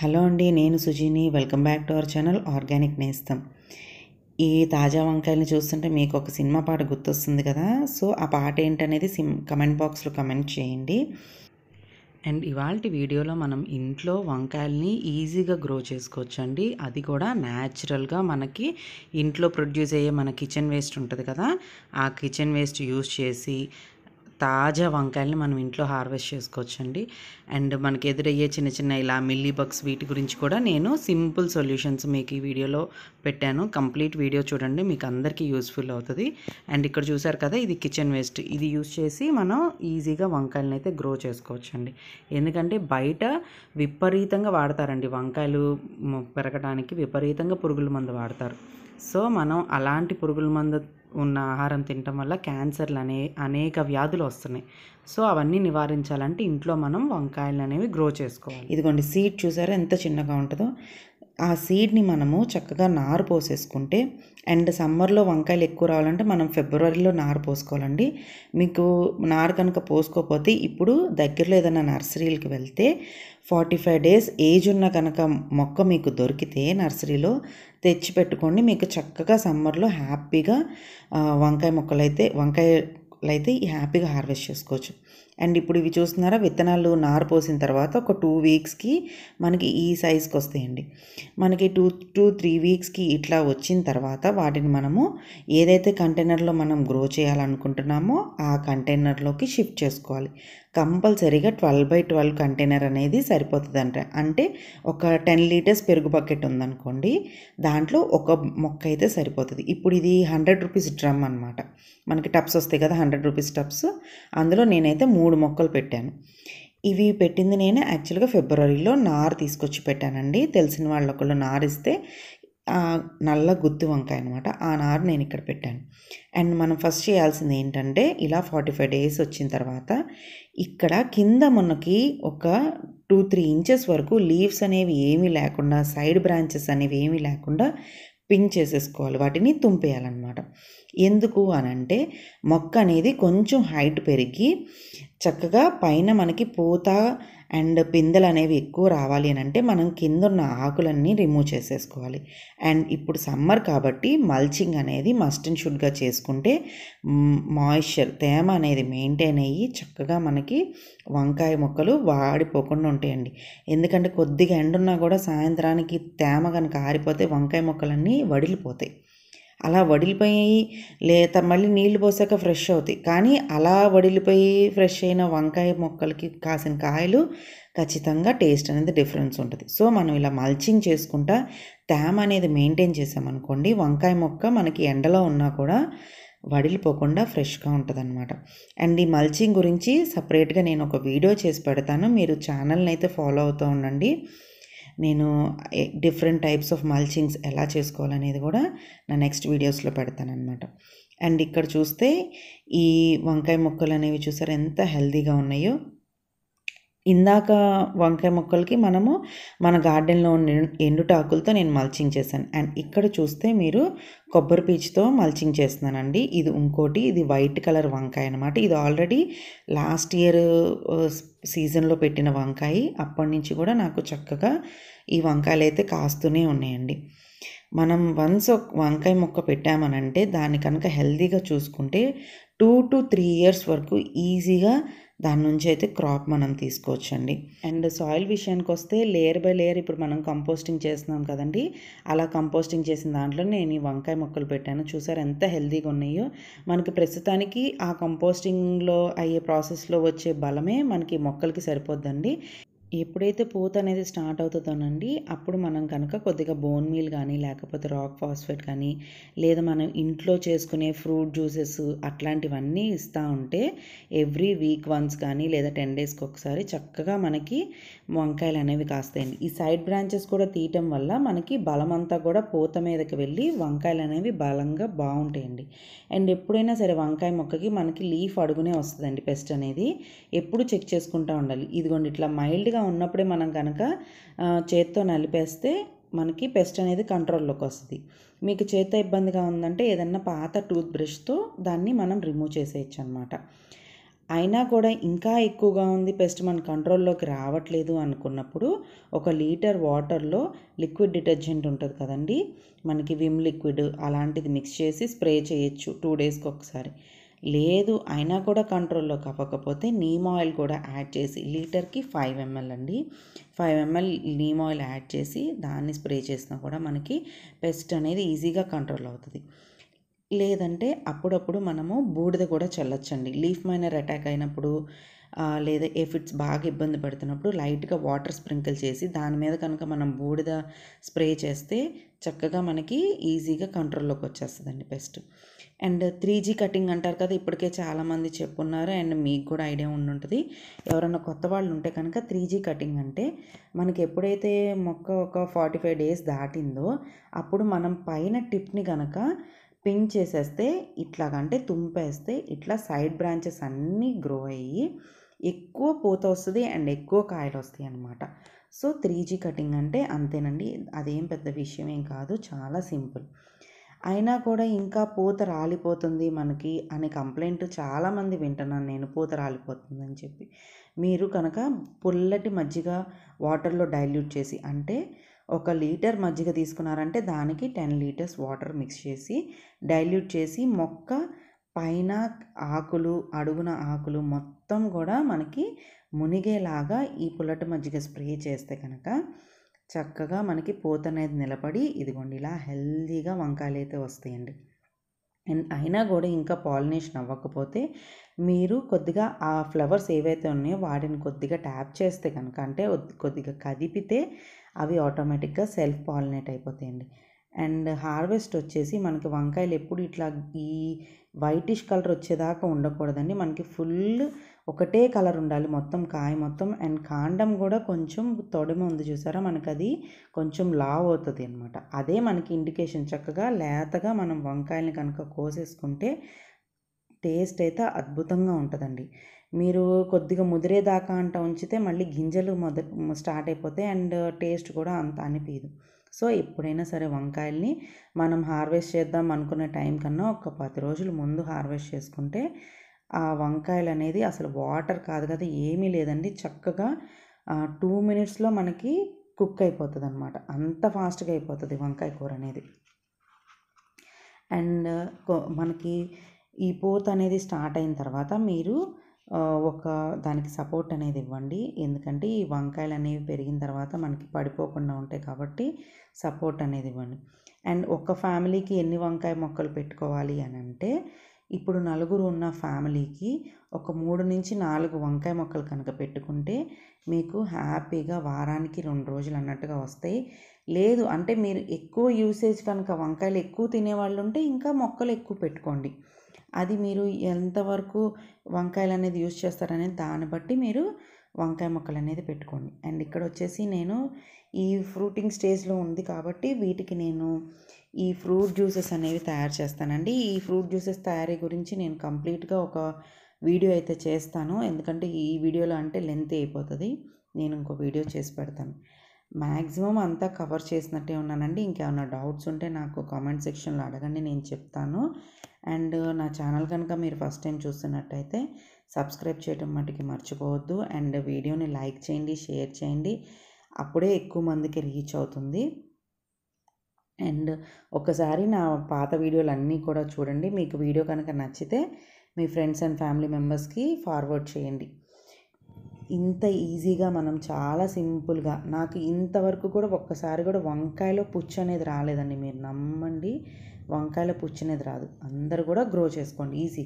hello అండి నేను సుజీని welcome back to our channel organic నేస్తం ఈ తాజా వంకాయలను చూస్తుంటే మీకు ఒక సినిమా పాట గుర్తొస్తుంది కదా సో ఆ పాట ఏంటనేది సిమ్ కమెంట్ బాక్స్లో కమెంట్ చేయండి అండ్ ఇవాళ వీడియోలో మనం ఇంట్లో వంకాయల్ని ఈజీగా గ్రో చేసుకోవచ్చండి అది కూడా న్యాచురల్గా మనకి ఇంట్లో ప్రొడ్యూస్ అయ్యే మన కిచెన్ వేస్ట్ ఉంటుంది కదా ఆ కిచెన్ వేస్ట్ యూస్ చేసి తాజా వంకాయల్ని మనం ఇంట్లో హార్వెస్ట్ చేసుకోవచ్చండి అండ్ మనకి ఎదురయ్యే చిన్న చిన్న ఇలా మిల్లీ బగ్స్ వీటి గురించి కూడా నేను సింపుల్ సొల్యూషన్స్ మీకు ఈ వీడియోలో పెట్టాను కంప్లీట్ వీడియో చూడండి మీకు అందరికీ యూస్ఫుల్ అవుతుంది అండ్ ఇక్కడ చూసారు కదా ఇది కిచెన్ వేస్ట్ ఇది యూజ్ చేసి మనం ఈజీగా వంకాయలను అయితే గ్రో చేసుకోవచ్చండి ఎందుకంటే బయట విపరీతంగా వాడతారండి వంకాయలు పెరగడానికి విపరీతంగా పురుగుల మందు వాడతారు సో మనం అలాంటి పురుగుల మందు ఉన్న ఆహారం తినటం వల్ల క్యాన్సర్లు అనే అనేక వ్యాధులు వస్తున్నాయి సో అవన్నీ నివారించాలంటే ఇంట్లో మనం వంకాయలు అనేవి గ్రో చేసుకోవాలి ఇదిగోండి సీడ్ చూసారా ఎంత చిన్నగా ఉంటుందో ఆ సీడ్ని మనము చక్కగా నారు పోసేసుకుంటే అండ్ సమ్మర్లో వంకాయలు ఎక్కువ రావాలంటే మనం ఫిబ్రవరిలో నారు పోసుకోవాలండి మీకు నారు కనుక పోసుకోకపోతే ఇప్పుడు దగ్గరలో ఏదైనా నర్సరీలకు వెళ్తే ఫార్టీ ఫైవ్ డేస్ ఏజ్ ఉన్న కనుక మొక్క మీకు దొరికితే నర్సరీలో తెచ్చి పెట్టుకోండి మీకు చక్కగా సమ్మర్లో హ్యాపీగా వంకాయ మొక్కలైతే వంకాయ అయితే హ్యాపీగా హార్వెస్ట్ చేసుకోవచ్చు అండ్ ఇప్పుడు ఇవి చూస్తున్నారా విత్తనాలు నారు పోసిన తర్వాత ఒక టూ వీక్స్కి మనకి ఈ సైజ్కి వస్తాయండి మనకి టూ టూ త్రీ వీక్స్కి ఇట్లా వచ్చిన తర్వాత వాటిని మనము ఏదైతే కంటైనర్లో మనం గ్రో చేయాలనుకుంటున్నామో ఆ కంటైనర్లోకి షిఫ్ట్ చేసుకోవాలి కంపల్సరీగా ట్వెల్వ్ బై ట్వెల్వ్ కంటైనర్ అనేది సరిపోతుందంట అంటే ఒక టెన్ లీటర్స్ పెరుగు బకెట్ ఉందనుకోండి దాంట్లో ఒక మొక్క అయితే సరిపోతుంది ఇప్పుడు ఇది హండ్రెడ్ రూపీస్ డ్రమ్ అనమాట మనకి టప్స్ వస్తాయి కదా హండ్రెడ్ రూపీస్ టప్స్ అందులో నేనైతే మూడు మొక్కలు పెట్టాను ఇవి పెట్టింది నేను యాక్చువల్గా ఫిబ్రవరిలో నార్ తీసుకొచ్చి పెట్టానండి తెలిసిన వాళ్ళు ఒకళ్ళు నార్ ఇస్తే నల్ల గుత్తి వంకాయ అనమాట ఆ నారు నేను ఇక్కడ పెట్టాను అండ్ మనం ఫస్ట్ చేయాల్సింది ఏంటంటే ఇలా ఫార్టీ ఫైవ్ డేస్ వచ్చిన తర్వాత ఇక్కడ కింద మనకి ఒక టూ త్రీ ఇంచెస్ వరకు లీవ్స్ అనేవి ఏమీ లేకుండా సైడ్ బ్రాంచెస్ అనేవి ఏమీ లేకుండా పిన్ చేసేసుకోవాలి వాటిని తుంపేయాలన్నమాట ఎందుకు అనంటే మొక్క అనేది కొంచెం హైట్ పెరిగి చక్కగా పైన మనకి పూత అండ్ పిందెలు అనేవి ఎక్కువ రావాలి అని అంటే మనం కింద ఉన్న ఆకులన్నీ రిమూవ్ చేసేసుకోవాలి అండ్ ఇప్పుడు సమ్మర్ కాబట్టి మల్చింగ్ అనేది మస్ట్ అండ్ షుడ్గా చేసుకుంటే మాయిశ్చర్ తేమ అనేది మెయింటైన్ అయ్యి చక్కగా మనకి వంకాయ మొక్కలు వాడిపోకుండా ఉంటాయండి ఎందుకంటే కొద్దిగా ఎండున్నా కూడా సాయంత్రానికి తేమ కనుక ఆరిపోతే వంకాయ మొక్కలన్నీ వడిలిపోతాయి అలా వడిలిపోయి లేత మళ్ళీ నీళ్లు పోసాక ఫ్రెష్ అవుతాయి కానీ అలా వడిలిపోయి ఫ్రెష్ అయిన వంకాయ మొక్కలకి కాసిన కాయలు ఖచ్చితంగా టేస్ట్ అనేది డిఫరెన్స్ ఉంటుంది సో మనం ఇలా మల్చింగ్ చేసుకుంటా తేమ అనేది మెయింటైన్ చేసామనుకోండి వంకాయ మొక్క మనకి ఎండలో ఉన్నా కూడా వడిలిపోకుండా ఫ్రెష్గా ఉంటుంది అనమాట అండ్ ఈ మల్చింగ్ గురించి సపరేట్గా నేను ఒక వీడియో చేసి పెడతాను మీరు ఛానల్ని అయితే ఫాలో అవుతూ ఉండండి నేను డిఫరెంట్ టైప్స్ ఆఫ్ మల్చింగ్స్ ఎలా చేసుకోవాలనేది కూడా నా నెక్స్ట్ వీడియోస్లో పెడతానమాట అండ్ ఇక్కడ చూస్తే ఈ వంకాయ ముక్కలు అనేవి చూసారు ఎంత హెల్దీగా ఉన్నాయో ఇందాక వంకాయ మొక్కలకి మనము మన గార్డెన్లో ఉన్న ఎండుటాకులతో నేను మల్చింగ్ చేశాను అండ్ ఇక్కడ చూస్తే మీరు కొబ్బరి పీచుతో మల్చింగ్ చేస్తున్నానండి ఇది ఇంకోటి ఇది వైట్ కలర్ వంకాయ అనమాట ఇది ఆల్రెడీ లాస్ట్ ఇయర్ సీజన్లో పెట్టిన వంకాయ అప్పటి నుంచి కూడా నాకు చక్కగా ఈ వంకాయలు అయితే కాస్తూనే ఉన్నాయండి మనం వన్స్ ఒక వంకాయ మొక్క పెట్టామనంటే దాన్ని కనుక హెల్తీగా చూసుకుంటే టూ టు త్రీ ఇయర్స్ వరకు ఈజీగా దాని నుంచి అయితే క్రాప్ మనం తీసుకోవచ్చండి అండ్ సాయిల్ విషయానికి వస్తే లేయర్ బై లేయర్ ఇప్పుడు మనం కంపోస్టింగ్ చేస్తున్నాం కదండి అలా కంపోస్టింగ్ చేసిన దాంట్లో నేను ఈ వంకాయ మొక్కలు పెట్టాను చూసారు ఎంత హెల్తీగా ఉన్నాయో మనకి ప్రస్తుతానికి ఆ కంపోస్టింగ్లో అయ్యే ప్రాసెస్లో వచ్చే బలమే మనకి మొక్కలకి సరిపోద్దండి ఎప్పుడైతే పూత అనేది స్టార్ట్ అవుతుందోనండి అప్పుడు మనం కనుక కొద్దిగా బోన్ మీల్ కానీ లేకపోతే రాక్ ఫాస్ఫేట్ కానీ లేదా మనం ఇంట్లో చేసుకునే ఫ్రూట్ జ్యూసెస్ అట్లాంటివన్నీ ఇస్తూ ఉంటే ఎవ్రీ వీక్ వన్స్ కానీ లేదా టెన్ డేస్కి ఒకసారి చక్కగా మనకి వంకాయలు అనేవి కాస్తాయండి ఈ సైడ్ బ్రాంచెస్ కూడా తీయటం వల్ల మనకి బలం అంతా కూడా పూత మీదకి వెళ్ళి వంకాయలు అనేవి బలంగా బాగుంటాయండి అండ్ ఎప్పుడైనా సరే వంకాయ మొక్కకి మనకి లీఫ్ అడుగునే వస్తుందండి పెస్ట్ అనేది ఎప్పుడు చెక్ చేసుకుంటూ ఉండాలి ఇదిగోండి ఇట్లా మైల్డ్గా పలుచగా ఉన్నప్పుడే మనం కనుక చేత్తో నలిపేస్తే మనకి పెస్ట్ అనేది కంట్రోల్లోకి వస్తుంది మీకు చేత ఇబ్బందిగా ఉందంటే ఏదన్నా పాత టూత్ బ్రష్తో దాన్ని మనం రిమూవ్ చేసేయచ్చు అనమాట అయినా కూడా ఇంకా ఎక్కువగా ఉంది పెస్ట్ మన కంట్రోల్లోకి రావట్లేదు అనుకున్నప్పుడు ఒక లీటర్ వాటర్లో లిక్విడ్ డిటర్జెంట్ ఉంటుంది కదండి మనకి విమ్ లిక్విడ్ అలాంటిది మిక్స్ చేసి స్ప్రే చేయొచ్చు టూ డేస్కి ఒకసారి లేదు అయినా కూడా కంట్రోల్లోకి అవ్వకపోతే నీమ్ ఆయిల్ కూడా యాడ్ చేసి లీటర్కి ఫైవ్ ఎంఎల్ అండి five ML neem oil add చేసి దాన్ని స్ప్రే చేసినా కూడా మనకి పెస్ట్ అనేది ఈజీగా కంట్రోల్ అవుతుంది లేదంటే అప్పుడప్పుడు మనము బూడిద కూడా చల్లొచ్చండి లీఫ్ మైనర్ అటాక్ అయినప్పుడు లేదా ఎఫిట్స్ బాగా ఇబ్బంది పడుతున్నప్పుడు లైట్గా వాటర్ స్ప్రింకిల్ చేసి దాని మీద కనుక మనం బూడిద స్ప్రే చేస్తే చక్కగా మనకి ఈజీగా కంట్రోల్లోకి వచ్చేస్తుందండి pest and three G cutting అంటారు కదా ఇప్పటికే చాలామంది చెప్పున్నారు అండ్ మీకు కూడా ఐడియా ఉండి ఉంటుంది ఎవరైనా కొత్త వాళ్ళు ఉంటే కనుక త్రీ జీ కటింగ్ అంటే మనకి ఎప్పుడైతే మొక్క ఒక ఫార్టీ ఫైవ్ డేస్ దాటిందో అప్పుడు మనం పైన టిప్ని కనుక పిన్ చేసేస్తే ఇట్లాగంటే తుంపేస్తే ఇట్లా సైడ్ బ్రాంచెస్ అన్నీ గ్రో అయ్యి ఎక్కువ పూత వస్తుంది అండ్ ఎక్కువ కాయలు వస్తాయి అన్నమాట సో త్రీ జీ కటింగ్ అంటే అంతేనండి అదేం పెద్ద విషయం ఏం కాదు చాలా సింపుల్ అయినా కూడా ఇంకా పూత రాలిపోతుంది మనకి అనే కంప్లైంట్ చాలామంది వింటున్నాను నేను పూత రాలిపోతుందని చెప్పి మీరు కనుక పుల్లటి మజ్జిగ వాటర్లో డైల్యూట్ చేసి అంటే ఒక లీటర్ మజ్జిగ తీసుకున్నారంటే దానికి టెన్ లీటర్స్ వాటర్ మిక్స్ చేసి డైల్యూట్ చేసి మొక్క పైన ఆకులు అడుగున ఆకులు మొత్తం కూడా మనకి మునిగేలాగా ఈ పుల్లటి మజ్జిగ స్ప్రే చేస్తే కనుక చక్కగా మనకి పూత అనేది నిలబడి ఇదిగోండి ఇలా హెల్దీగా వంకాయలు అయితే వస్తాయండి అయినా కూడా ఇంకా పాలినేషన్ అవ్వకపోతే మీరు కొద్దిగా ఆ ఫ్లవర్స్ ఏవైతే ఉన్నాయో వాటిని కొద్దిగా ట్యాప్ చేస్తే కనుక అంటే కొద్దిగా కదిపితే అవి ఆటోమేటిక్గా సెల్ఫ్ పాలినేట్ అయిపోతాయండి అండ్ హార్వెస్ట్ వచ్చేసి మనకి వంకాయలు ఎప్పుడు ఇట్లా ఈ వైటిష్ కలర్ వచ్చేదాకా ఉండకూడదండి మనకి ఫుల్ ఒకటే కలర్ ఉండాలి మొత్తం కాయ మొత్తం అండ్ కాండం కూడా కొంచెం తొడమ ఉంది చూసారా మనకు అది కొంచెం లావ్ అవుతుంది అనమాట అదే మనకి ఇండికేషన్ చక్కగా లేతగా మనం వంకాయల్ని కనుక కోసేసుకుంటే టేస్ట్ అయితే అద్భుతంగా ఉంటుందండి మీరు కొద్దిగా ముదిరేదాకా అంట ఉంచితే మళ్ళీ గింజలు మొద స్టార్ట్ అయిపోతాయి అండ్ టేస్ట్ కూడా అంత అనిపించదు సో ఎప్పుడైనా సరే వంకాయల్ని మనం హార్వెస్ట్ చేద్దాం అనుకునే టైం కన్నా ఒక పది రోజుల ముందు హార్వెస్ట్ చేసుకుంటే ఆ వంకాయలు అనేది అసలు వాటర్ కాదు కదా ఏమీ లేదండి చక్కగా టూ మినిట్స్లో మనకి కుక్ అయిపోతుంది అనమాట అంత ఫాస్ట్గా అయిపోతుంది వంకాయ కూర అనేది అండ్ మనకి ఈ పోత అనేది స్టార్ట్ అయిన తర్వాత మీరు ఒక దానికి సపోర్ట్ అనేది ఇవ్వండి ఎందుకంటే ఈ వంకాయలు అనేవి పెరిగిన తర్వాత మనకి పడిపోకుండా ఉంటాయి కాబట్టి సపోర్ట్ అనేది ఇవ్వండి అండ్ ఒక ఫ్యామిలీకి ఎన్ని వంకాయ మొక్కలు పెట్టుకోవాలి అని అంటే ఇప్పుడు నలుగురు ఉన్న ఫ్యామిలీకి ఒక మూడు నుంచి నాలుగు వంకాయ మొక్కలు కనుక పెట్టుకుంటే మీకు హ్యాపీగా వారానికి రెండు రోజులు అన్నట్టుగా వస్తాయి లేదు అంటే మీరు ఎక్కువ యూసేజ్ కనుక వంకాయలు ఎక్కువ తినేవాళ్ళు ఉంటే ఇంకా మొక్కలు ఎక్కువ పెట్టుకోండి అది మీరు ఎంతవరకు వంకాయలు అనేది యూజ్ చేస్తారనేది దాన్ని బట్టి మీరు వంకాయ మొక్కలు అనేది పెట్టుకోండి అండ్ ఇక్కడ వచ్చేసి నేను ఈ ఫ్రూటింగ్ స్టేజ్లో ఉంది కాబట్టి వీటికి నేను ఈ ఫ్రూట్ జ్యూసెస్ అనేవి తయారు చేస్తానండి ఈ ఫ్రూట్ జ్యూసెస్ తయారీ గురించి నేను కంప్లీట్గా ఒక వీడియో అయితే చేస్తాను ఎందుకంటే ఈ వీడియోలో అంటే లెంత్ అయిపోతుంది నేను ఇంకో వీడియో చేసి పెడతాను మ్యాక్సిమం అంతా కవర్ చేసినట్టే ఉన్నానండి ఇంకేమైనా డౌట్స్ ఉంటే నాకు కామెంట్ సెక్షన్లో అడగండి నేను చెప్తాను అండ్ నా ఛానల్ కనుక మీరు ఫస్ట్ టైం చూస్తున్నట్టయితే సబ్స్క్రైబ్ చేయడం మటుకి మర్చిపోవద్దు అండ్ వీడియోని లైక్ చేయండి షేర్ చేయండి అప్పుడే ఎక్కువ మందికి రీచ్ అవుతుంది అండ్ ఒకసారి నా పాత వీడియోలు అన్నీ కూడా చూడండి మీకు వీడియో కనుక నచ్చితే మీ ఫ్రెండ్స్ అండ్ ఫ్యామిలీ మెంబర్స్కి ఫార్వర్డ్ చేయండి ఇంత ఈజీగా మనం చాలా సింపుల్గా నాకు ఇంతవరకు కూడా ఒక్కసారి కూడా వంకాయలో పుచ్చు అనేది రాలేదండి మీరు నమ్మండి వంకాయల పుచ్చినేది రాదు అందరు కూడా గ్రో చేసుకోండి ఈజీ